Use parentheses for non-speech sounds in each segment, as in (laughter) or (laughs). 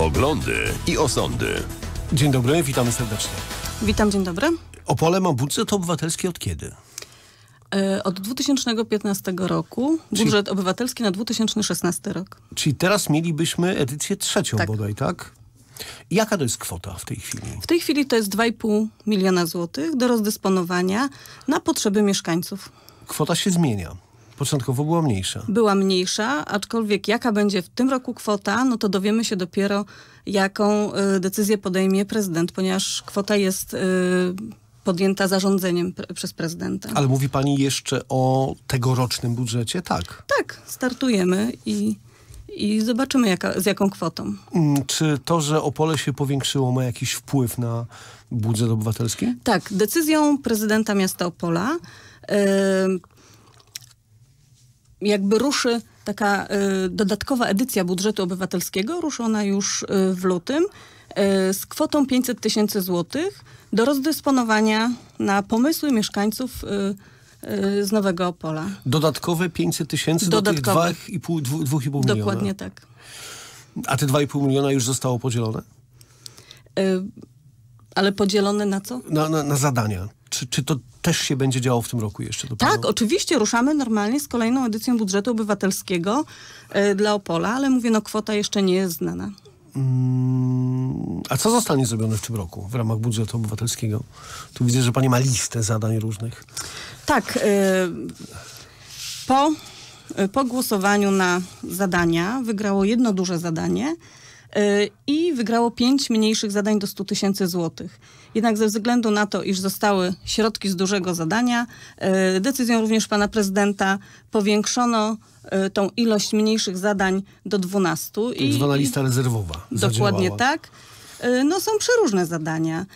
Poglądy i osądy. Dzień dobry, witamy serdecznie. Witam, dzień dobry. Opole ma budżet obywatelski od kiedy? E, od 2015 roku. Budżet obywatelski na 2016 rok. Czyli teraz mielibyśmy edycję trzecią tak. bodaj, tak? Jaka to jest kwota w tej chwili? W tej chwili to jest 2,5 miliona złotych do rozdysponowania na potrzeby mieszkańców. Kwota się zmienia początkowo była mniejsza. Była mniejsza, aczkolwiek jaka będzie w tym roku kwota, no to dowiemy się dopiero, jaką y, decyzję podejmie prezydent, ponieważ kwota jest... Y, podjęta zarządzeniem przez prezydenta. Ale mówi pani jeszcze o tegorocznym budżecie, tak? Tak, startujemy i, i zobaczymy jaka, z jaką kwotą. Mm, czy to, że Opole się powiększyło ma jakiś wpływ na budżet obywatelski? Tak, decyzją prezydenta miasta Opola y, jakby ruszy taka e, dodatkowa edycja budżetu obywatelskiego, ruszy ona już e, w lutym, e, z kwotą 500 tysięcy złotych do rozdysponowania na pomysły mieszkańców z Nowego Opola. Dodatkowe 500 tysięcy do tych 2,5 miliona? Dokładnie tak. A te 2,5 miliona już zostało podzielone? ale podzielone na co? Na, na, na zadania czy, czy to też się będzie działo w tym roku jeszcze? tak, oczywiście ruszamy normalnie z kolejną edycją budżetu obywatelskiego y, dla Opola, ale mówię, no kwota jeszcze nie jest znana. Mm, a co zostanie zrobione w tym roku w ramach budżetu obywatelskiego? Tu widzę, że pani ma listę zadań różnych. Tak. E, po, e, po głosowaniu na zadania wygrało jedno duże zadanie – Y, i wygrało pięć mniejszych zadań do 100 tysięcy złotych. Jednak ze względu na to, iż zostały środki z dużego zadania, y, decyzją również pana prezydenta powiększono y, tą ilość mniejszych zadań do 12. Tak zwana lista rezerwowa. Dokładnie tak. No są przeróżne zadania.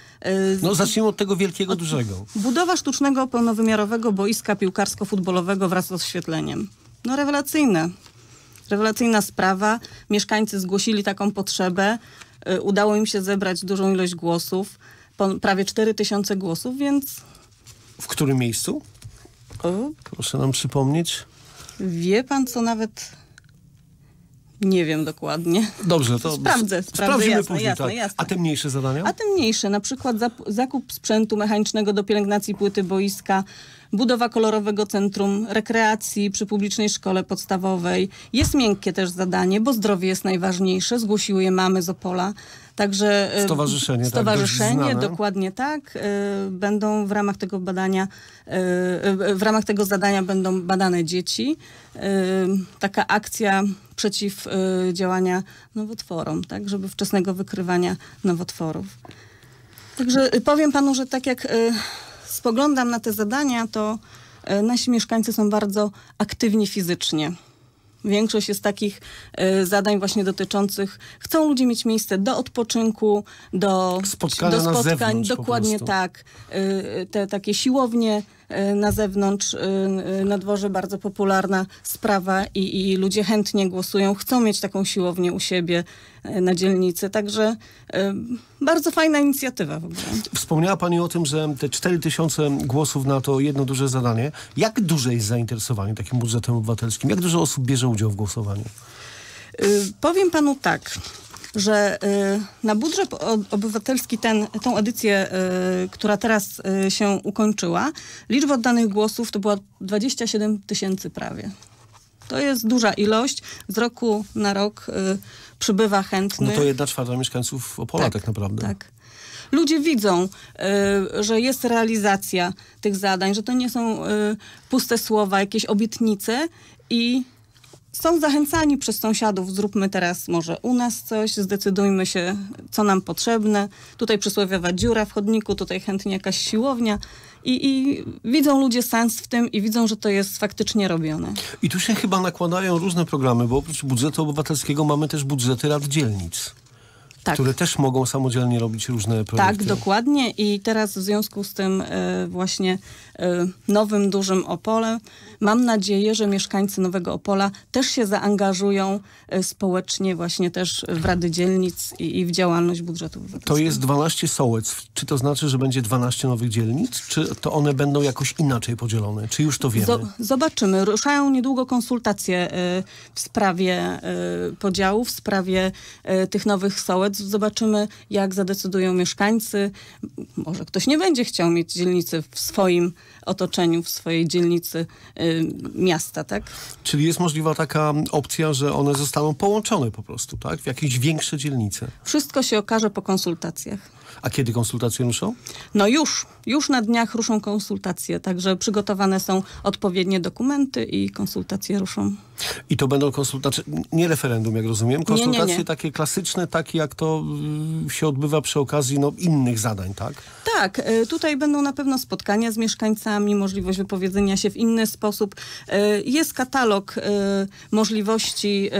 No zacznijmy od tego wielkiego, od, dużego. Budowa sztucznego, pełnowymiarowego boiska piłkarsko-futbolowego wraz z oświetleniem. No rewelacyjne. Rewelacyjna sprawa. Mieszkańcy zgłosili taką potrzebę. Y, udało im się zebrać dużą ilość głosów, prawie 4 tysiące głosów, więc... W którym miejscu? O. Proszę nam przypomnieć. Wie pan co, nawet nie wiem dokładnie. Dobrze, no to (laughs) sprawdzę. sprawdzę jasne, później, jasne, tak. jasne. A te mniejsze zadania? A te mniejsze, na przykład zakup sprzętu mechanicznego do pielęgnacji płyty boiska, budowa kolorowego centrum rekreacji przy publicznej szkole podstawowej. Jest miękkie też zadanie, bo zdrowie jest najważniejsze. Zgłosiły je mamy z Opola. Także stowarzyszenie, stowarzyszenie tak, dokładnie tak. E, będą w ramach tego badania, e, e, w ramach tego zadania będą badane dzieci. Taka akcja przeciwdziałania y, nowotworom, tak, żeby wczesnego wykrywania nowotworów. Także y, powiem panu, że tak jak y, spoglądam na te zadania, to nasi mieszkańcy są bardzo aktywni fizycznie. Większość jest takich zadań właśnie dotyczących, chcą ludzie mieć miejsce do odpoczynku, do, do spotkań, dokładnie tak. Te takie siłownie E, na zewnątrz, e, e, na dworze bardzo popularna sprawa i, i ludzie chętnie głosują, chcą mieć taką siłownię u siebie na dzielnicy. Także bardzo fajna inicjatywa w ogóle. Wspomniała Pani o tym, że te tysiące głosów na to jedno duże zadanie. Jak duże jest zainteresowanie takim budżetem obywatelskim? Jak dużo osób bierze udział w głosowaniu? Y, powiem panu tak że y, na budżet obywatelski ten, tą edycję, y, która teraz y, się ukończyła, liczba oddanych głosów to była 27 tysięcy prawie. To jest duża ilość. Z roku na rok przybywa chętnych. No to jedna czwarta mieszkańców Opola tak, tak naprawdę. Tak ludzie widzą, że jest realizacja tych zadań, że to nie są puste słowa, jakieś obietnice i są zachęcani przez sąsiadów, zróbmy teraz może u nas coś, zdecydujmy się, co nam potrzebne. Tutaj przysłowiowa dziura w chodniku, tutaj chętnie jakaś siłownia. I, I, widzą ludzie sens w tym i widzą, że to jest faktycznie robione. I tu się chyba nakładają różne programy, bo oprócz budżetu obywatelskiego mamy też budżety rad dzielnic tak. które też mogą samodzielnie robić różne tak, projekty. Tak, dokładnie i teraz w związku z tym e, właśnie e, nowym, dużym Opolem mam nadzieję, że mieszkańcy Nowego Opola też się zaangażują e, społecznie właśnie też w Rady Dzielnic i, i w działalność budżetu To jest 12 sołec. Czy to znaczy, że będzie 12 nowych dzielnic? Czy to one będą jakoś inaczej podzielone? Czy już to wiemy? zobaczymy. Ruszają niedługo konsultacje w sprawie podziału, w sprawie tych nowych sołectw zobaczymy, jak zadecydują mieszkańcy. Może ktoś nie będzie chciał mieć dzielnicy w swoim otoczeniu, w swojej dzielnicy y, miasta, tak? Czyli jest możliwa taka opcja, że one zostaną połączone po prostu, tak? W jakieś większe dzielnice. Wszystko się okaże po konsultacjach. A kiedy konsultacje ruszą? No już, już na dniach ruszą konsultacje, także przygotowane są odpowiednie dokumenty i konsultacje ruszą. I to będą konsultacje, nie referendum jak rozumiem, konsultacje nie, nie, nie. takie klasyczne, takie jak to y, się odbywa przy okazji no, innych zadań, tak? Tak, y, tutaj będą na pewno spotkania z mieszkańcami, możliwość wypowiedzenia się w inny sposób. Y, jest katalog możliwości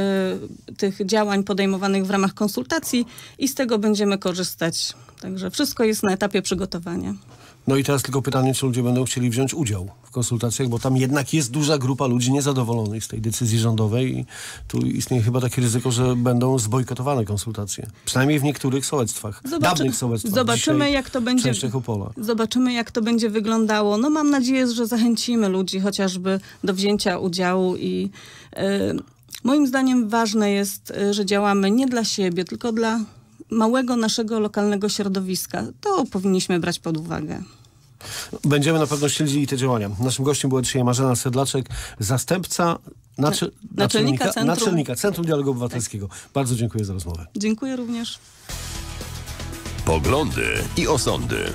tych działań podejmowanych w ramach konsultacji i z tego będziemy korzystać. Także wszystko jest na etapie przygotowania. No i teraz tylko pytanie, czy ludzie będą chcieli wziąć udział w konsultacjach, bo tam jednak jest duża grupa ludzi niezadowolonych z tej decyzji rządowej i tu istnieje chyba takie ryzyko, że będą zbojkotowane konsultacje. Przynajmniej w niektórych sołectwach, Zobaczy... dawnych sołectwach. Zobaczymy jak, to będzie, zobaczymy, jak to będzie wyglądało. No mam nadzieję, że zachęcimy ludzi chociażby do wzięcia udziału i... Yy, moim zdaniem ważne jest, e, że działamy nie dla siebie, tylko dla małego naszego lokalnego środowiska. To powinniśmy brać pod uwagę. Będziemy na pewno śledzili te działania. Naszym gościem była dzisiaj Marzena Sedlaczek, zastępca naczelnika, naczelnika, Centrum. naczelnika Centrum Dialogu Obywatelskiego. Tak. Bardzo dziękuję za rozmowę. Dziękuję również. Poglądy i osądy.